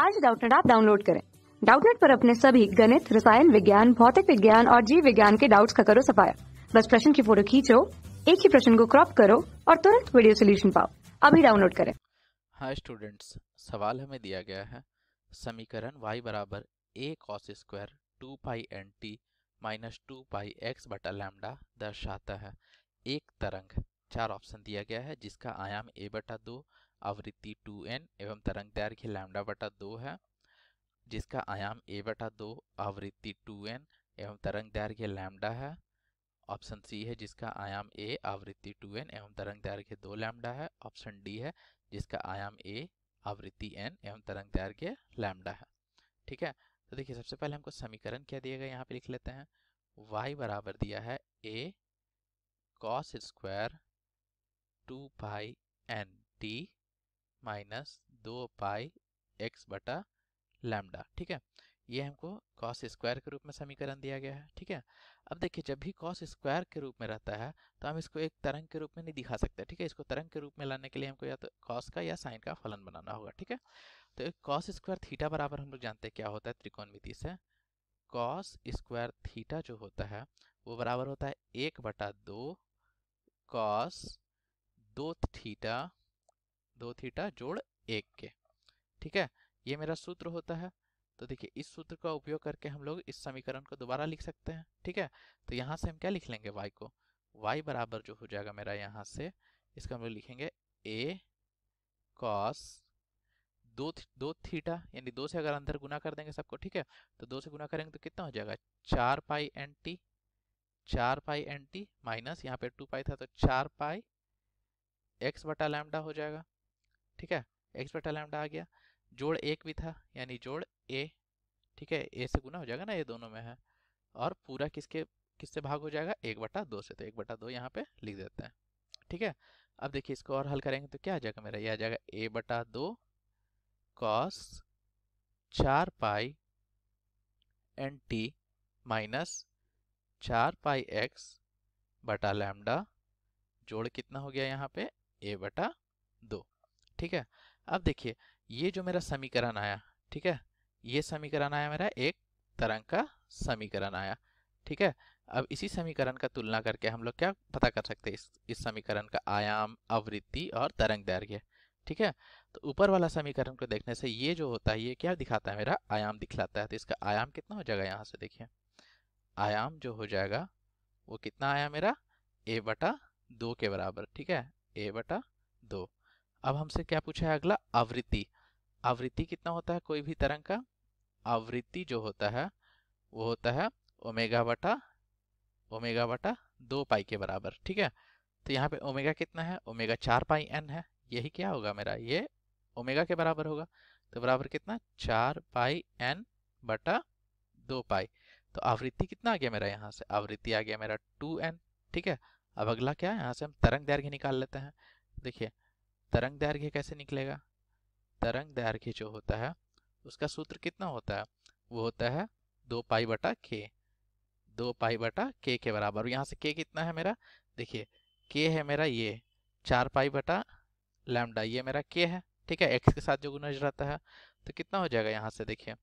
आज डाउटनेट आप डाउनलोड करें डाउटनेट पर अपने सभी गणित रसायन विज्ञान भौतिक विज्ञान और जीव विज्ञान के डाउट्स का करो सफाया बस प्रश्न की फोटो खींचो एक ही प्रश्न को क्रॉप करो और तुरंत वीडियो सोल्यूशन पाओ अभी डाउनलोड करें हाय स्टूडेंट्स सवाल हमें दिया गया है समीकरण y बराबर a cos square two pi n t minus two pi x बटा लैमडा दर्शाता है एक तरंग चार ऑप्शन दिया गया है जिसका आयाम ए बटा दो आवृत्ति टू एन एवं तरंग की लैमडा बटा दो है जिसका आयाम ए बटा दो आवृत्ति टू एन एवं तरंग दैर्घ्य लैमडा है ऑप्शन सी है जिसका आयाम ए आवृत्ति टू एन एवं तरंग के दो लैमडा है ऑप्शन डी है जिसका आयाम ए आवृत्ति एन एवं तरंग के लैमडा है ठीक है तो देखिए सबसे पहले हमको समीकरण क्या दिया गया यहाँ पे लिख लेते हैं y बराबर दिया है a cos square two pi n t minus दो पाई एक्स बटा लैम्डा ठीक है ये हमको कॉस स्क्वायर के रूप में समीकरण दिया गया है ठीक है अब देखिए जब भी कॉस स्क्वायर के रूप में रहता है तो हम इसको एक तरंग के रूप में नहीं दिखा सकते ठीक है इसको तरंग के रूप में लाने के लिए हमको या तो कॉस का या साइन का फलन बनाना होगा ठीक है तो एक कॉस स्क्वायर थीटा बराबर हम लोग जानते हैं क्या होता है मिति से कॉस स्क्वायर थीटा जो होता है वो बराबर होता है एक बटा दो कॉस दो थीटा दो थीटा जोड़ एक के ठीक है ये मेरा सूत्र होता है तो देखिए इस सूत्र का उपयोग करके हम लोग इस समीकरण को दोबारा लिख सकते हैं ठीक है तो यहाँ से हम क्या लिख लेंगे वाई को वाई बराबर जो हो जाएगा मेरा यहाँ से इसका हम लोग लिखेंगे ए कॉस दो थी, दो थीटा यानी दो से अगर अंदर गुना कर देंगे सबको ठीक है तो दो से गुना करेंगे तो कितना हो जाएगा चार पाई एन टी चार पाई एन टी माइनस यहाँ पे टू पाई था तो चार पाई एक्स बटा लैमडा हो जाएगा ठीक है एक्स बटा लैमडा आ गया जोड़ एक भी था यानी जोड़ ए ठीक है ए से गुना हो जाएगा ना ये दोनों में है और पूरा किसके किससे भाग हो जाएगा एक बटा दो से तो एक बटा दो यहाँ पे लिख देते हैं ठीक है अब देखिए इसको और हल करेंगे तो क्या आ जाएगा मेरा ये आ जाएगा ए बटा दो कॉस चार पाई एन टी माइनस चार पाई एक्स बटा लैमडा जोड़ कितना हो गया यहाँ पे ए बटा दो ठीक है अब देखिए ये जो मेरा समीकरण आया ठीक है ये समीकरण आया मेरा एक तरंग का समीकरण आया ठीक है अब इसी समीकरण का तुलना करके हम लोग क्या पता कर सकते हैं इस इस समीकरण का आयाम आवृत्ति और तरंग दैर्घ्य ठीक है तो ऊपर वाला समीकरण को देखने से ये जो होता है ये क्या दिखाता है मेरा आयाम दिखलाता है तो इसका आयाम कितना हो जाएगा यहाँ से देखिए आयाम जो हो जाएगा वो कितना आया मेरा ए बटा दो के बराबर ठीक है ए बटा दो अब हमसे क्या पूछा है अगला आवृत्ति आवृत्ति कितना होता है कोई भी तरंग का आवृत्ति जो होता है वो होता है ओमेगा बटा ओमेगा बटा दो पाई के बराबर ठीक है तो यहाँ पे ओमेगा कितना है ओमेगा चार पाई एन है यही क्या होगा मेरा ये ओमेगा के बराबर होगा तो बराबर कितना चार पाई एन बटा दो पाई तो आवृत्ति कितना आ गया मेरा यहाँ से आवृत्ति आ गया मेरा टू एन ठीक है अब अगला क्या है यहाँ से हम तरंग दैर्घ्य निकाल लेते हैं देखिए तरंग दैर्घ्य कैसे निकलेगा तरंग दैर्घ्य जो होता है उसका सूत्र कितना होता है वो होता है दो पाई बटा के दो पाई बटा के के बराबर यहाँ से के कितना है मेरा देखिए के है मेरा ये चार पाई बटा लैमडा ये मेरा के है ठीक है एक्स के साथ जो गुना रहता है तो कितना हो जाएगा यहाँ से देखिए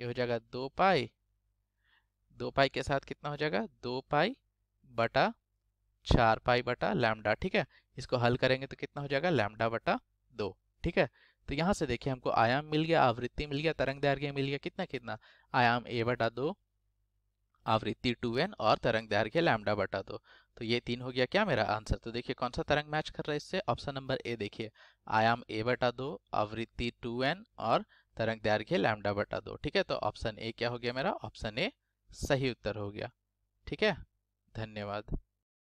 ये हो जाएगा दो पाई दो पाई के साथ कितना हो जाएगा दो पाई बटा चार पाई बटा लैमडा ठीक है इसको हल करेंगे तो कितना हो जाएगा लैमडा बटा दो ठीक है तो यहाँ से देखिए हमको आयाम मिल गया आवृत्ति मिल गया तरंग दैर्घ्य मिल गया कितना कितना आयाम ए बटा दो आवृत्ति टू एन और तरंग दैर्घ्य लैमडा बटा दो तो ये तीन हो गया क्या मेरा आंसर तो देखिए कौन सा तरंग मैच कर रहा है इससे ऑप्शन नंबर ए देखिए आयाम ए बटा दो आवृत्ति टू एन और तरंग दैर्घ्य लैमडा बटा दो ठीक है तो ऑप्शन ए क्या हो गया मेरा ऑप्शन ए सही उत्तर हो गया ठीक है धन्यवाद